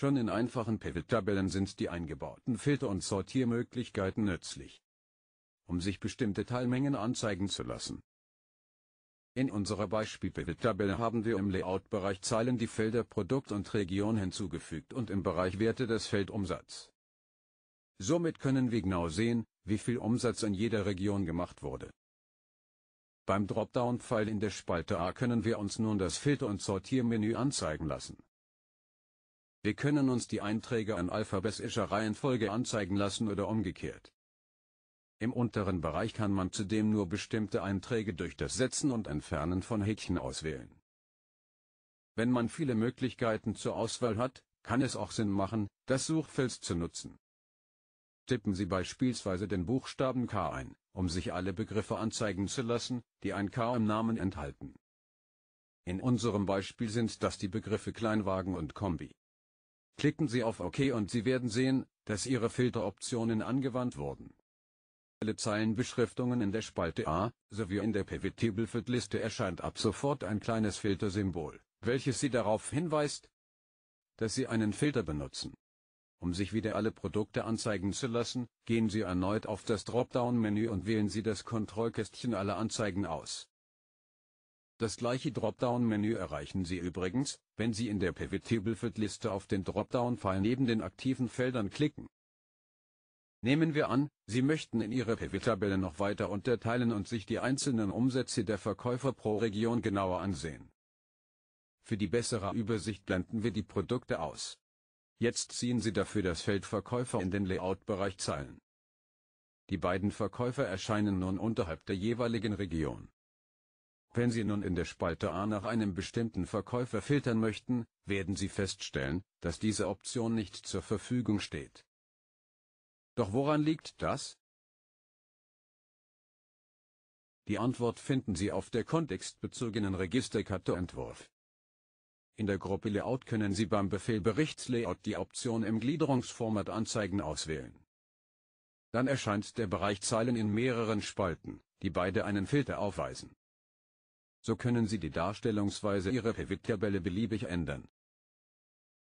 Schon in einfachen Pivot-Tabellen sind die eingebauten Filter und Sortiermöglichkeiten nützlich, um sich bestimmte Teilmengen anzeigen zu lassen. In unserer Beispiel-Pivot-Tabelle haben wir im Layout-Bereich Zeilen die Felder Produkt und Region hinzugefügt und im Bereich Werte das Feld Umsatz. Somit können wir genau sehen, wie viel Umsatz in jeder Region gemacht wurde. Beim Dropdown-Pfeil in der Spalte A können wir uns nun das Filter- und Sortiermenü anzeigen lassen. Wir können uns die Einträge in alphabetischer Reihenfolge anzeigen lassen oder umgekehrt. Im unteren Bereich kann man zudem nur bestimmte Einträge durch das Setzen und Entfernen von Häkchen auswählen. Wenn man viele Möglichkeiten zur Auswahl hat, kann es auch Sinn machen, das Suchfeld zu nutzen. Tippen Sie beispielsweise den Buchstaben K ein, um sich alle Begriffe anzeigen zu lassen, die ein K im Namen enthalten. In unserem Beispiel sind das die Begriffe Kleinwagen und Kombi. Klicken Sie auf OK und Sie werden sehen, dass Ihre Filteroptionen angewandt wurden. Alle Zeilenbeschriftungen in der Spalte A sowie in der Pivot-Table-Liste erscheint ab sofort ein kleines Filtersymbol, welches Sie darauf hinweist, dass Sie einen Filter benutzen. Um sich wieder alle Produkte anzeigen zu lassen, gehen Sie erneut auf das Dropdown-Menü und wählen Sie das Kontrollkästchen Alle Anzeigen aus. Das gleiche Dropdown-Menü erreichen Sie übrigens, wenn Sie in der Pivot-Table-Liste auf den Dropdown-Pfeil neben den aktiven Feldern klicken. Nehmen wir an, Sie möchten in Ihre Pivot-Tabelle noch weiter unterteilen und sich die einzelnen Umsätze der Verkäufer pro Region genauer ansehen. Für die bessere Übersicht blenden wir die Produkte aus. Jetzt ziehen Sie dafür das Feld Verkäufer in den Layout-Bereich Zeilen. Die beiden Verkäufer erscheinen nun unterhalb der jeweiligen Region. Wenn Sie nun in der Spalte A nach einem bestimmten Verkäufer filtern möchten, werden Sie feststellen, dass diese Option nicht zur Verfügung steht. Doch woran liegt das? Die Antwort finden Sie auf der kontextbezogenen Registerkarte Entwurf. In der Gruppe Layout können Sie beim Befehl Berichtslayout die Option im Gliederungsformat Anzeigen auswählen. Dann erscheint der Bereich Zeilen in mehreren Spalten, die beide einen Filter aufweisen. So können Sie die Darstellungsweise Ihrer Pivot-Tabelle beliebig ändern.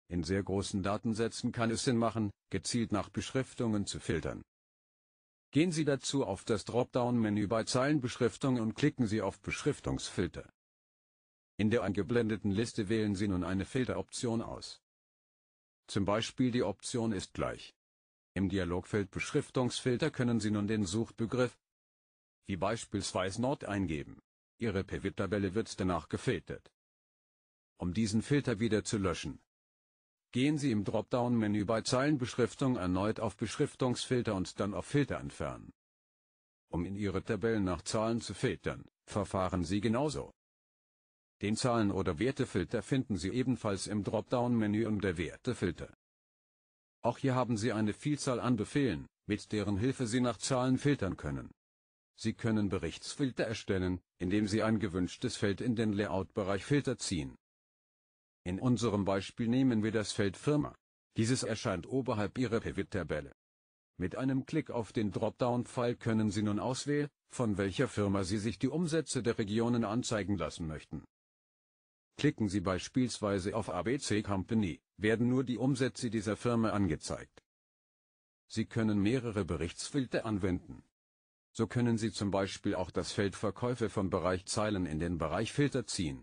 In sehr großen Datensätzen kann es Sinn machen, gezielt nach Beschriftungen zu filtern. Gehen Sie dazu auf das Dropdown-Menü bei Zeilenbeschriftung und klicken Sie auf Beschriftungsfilter. In der eingeblendeten Liste wählen Sie nun eine Filteroption aus. Zum Beispiel die Option ist gleich. Im Dialogfeld Beschriftungsfilter können Sie nun den Suchbegriff, wie beispielsweise Nord eingeben. Ihre Pivot-Tabelle wird danach gefiltert. Um diesen Filter wieder zu löschen, gehen Sie im Dropdown-Menü bei Zeilenbeschriftung erneut auf Beschriftungsfilter und dann auf Filter entfernen. Um in Ihre Tabellen nach Zahlen zu filtern, verfahren Sie genauso. Den Zahlen- oder Wertefilter finden Sie ebenfalls im Dropdown-Menü unter Wertefilter. Auch hier haben Sie eine Vielzahl an Befehlen, mit deren Hilfe Sie nach Zahlen filtern können. Sie können Berichtsfilter erstellen, indem Sie ein gewünschtes Feld in den Layout-Bereich Filter ziehen. In unserem Beispiel nehmen wir das Feld Firma. Dieses erscheint oberhalb Ihrer Pivot-Tabelle. Mit einem Klick auf den Dropdown-Pfeil können Sie nun auswählen, von welcher Firma Sie sich die Umsätze der Regionen anzeigen lassen möchten. Klicken Sie beispielsweise auf ABC Company, werden nur die Umsätze dieser Firma angezeigt. Sie können mehrere Berichtsfilter anwenden so können Sie zum Beispiel auch das Feld Verkäufe vom Bereich Zeilen in den Bereich Filter ziehen.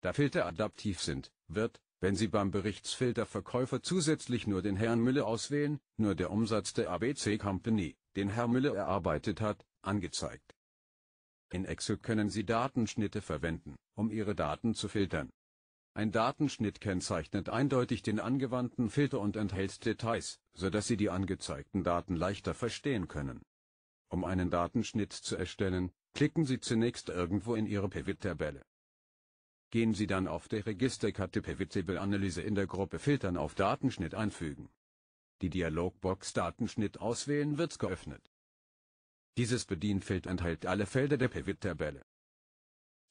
Da Filter adaptiv sind, wird, wenn Sie beim Berichtsfilter Verkäufe zusätzlich nur den Herrn Müller auswählen, nur der Umsatz der ABC Company, den Herr Müller erarbeitet hat, angezeigt. In Excel können Sie Datenschnitte verwenden, um Ihre Daten zu filtern. Ein Datenschnitt kennzeichnet eindeutig den angewandten Filter und enthält Details, sodass Sie die angezeigten Daten leichter verstehen können. Um einen Datenschnitt zu erstellen, klicken Sie zunächst irgendwo in Ihre Pivot-Tabelle. Gehen Sie dann auf der Registerkarte Pivot-Table-Analyse in der Gruppe Filtern auf Datenschnitt einfügen. Die Dialogbox Datenschnitt auswählen wird geöffnet. Dieses Bedienfeld enthält alle Felder der Pivot-Tabelle.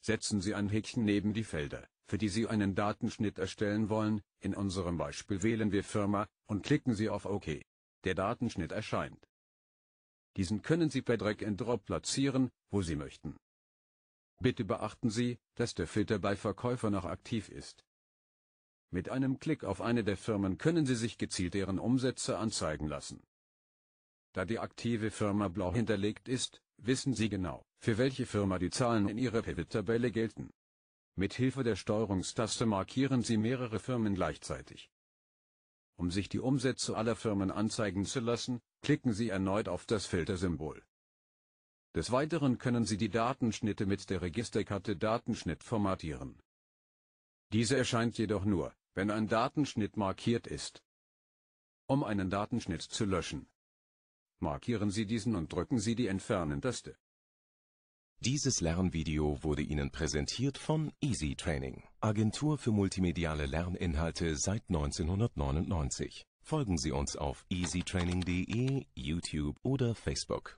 Setzen Sie ein Häkchen neben die Felder, für die Sie einen Datenschnitt erstellen wollen, in unserem Beispiel wählen wir Firma, und klicken Sie auf OK. Der Datenschnitt erscheint. Diesen können Sie per Drag and Drop platzieren, wo Sie möchten. Bitte beachten Sie, dass der Filter bei Verkäufer noch aktiv ist. Mit einem Klick auf eine der Firmen können Sie sich gezielt deren Umsätze anzeigen lassen. Da die aktive Firma blau hinterlegt ist, wissen Sie genau, für welche Firma die Zahlen in Ihrer Pivot-Tabelle gelten. Mit Hilfe der Steuerungstaste markieren Sie mehrere Firmen gleichzeitig. Um sich die Umsätze aller Firmen anzeigen zu lassen, klicken Sie erneut auf das Filtersymbol. Des Weiteren können Sie die Datenschnitte mit der Registerkarte Datenschnitt formatieren. Diese erscheint jedoch nur, wenn ein Datenschnitt markiert ist. Um einen Datenschnitt zu löschen, markieren Sie diesen und drücken Sie die Entfernen-Taste. Dieses Lernvideo wurde Ihnen präsentiert von Easy Training, Agentur für multimediale Lerninhalte seit 1999. Folgen Sie uns auf easytraining.de, YouTube oder Facebook.